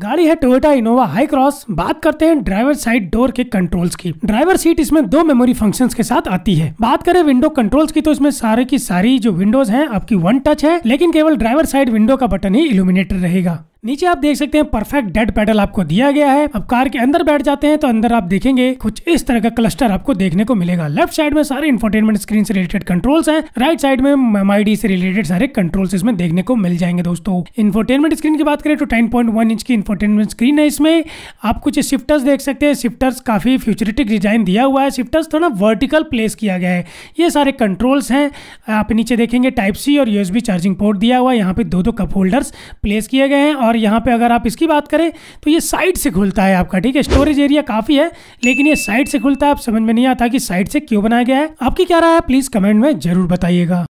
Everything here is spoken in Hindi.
गाड़ी है टोयोटा इनोवा हाई क्रॉस बात करते हैं ड्राइवर साइड डोर के कंट्रोल्स की ड्राइवर सीट इसमें दो मेमोरी फंक्शंस के साथ आती है बात करें विंडो कंट्रोल्स की तो इसमें सारे की सारी जो विंडोज हैं आपकी वन टच है लेकिन केवल ड्राइवर साइड विंडो का बटन ही इल्यूमिनेटर रहेगा नीचे आप देख सकते हैं परफेक्ट डेड पेडल आपको दिया गया है अब कार के अंदर बैठ जाते हैं तो अंदर आप देखेंगे कुछ इस तरह का क्लस्टर आपको देखने को मिलेगा लेफ्ट साइड में सारे इंफोटेनमेंट स्क्रीन से रिलेटेड कंट्रोल्स हैं राइट साइड में एमआईडी से रिलेटेड सारे कंट्रोल्स इसमें देखने को मिल जाएंगे दोस्तों इन्फोटेनमेंट स्क्रीन की बात करें तो टेन इंच की इन्फोटेनमेंट स्क्रीन है इसमें आप कुछ शिफ्टर्स देख सकते हैं शिफ्टर्स काफी फ्यूचरिटिक डिजाइन दिया हुआ है शिफ्टर्स थोड़ा वर्टिकल प्लेस किया गया है ये सारे कंट्रोल्स हैं आप नीचे देखेंगे टाइप सी और यूएसबी चार्जिंग पोर्ट दिया हुआ है यहाँ पे दो दो कप होल्डर्स प्लेस किए गए हैं और और यहाँ पे अगर आप इसकी बात करें तो ये साइड से खुलता है आपका ठीक है स्टोरेज एरिया काफ़ी है लेकिन ये साइड से खुलता है आप समझ में नहीं आता कि साइड से क्यों बनाया गया है आपकी क्या राय है प्लीज़ कमेंट में जरूर बताइएगा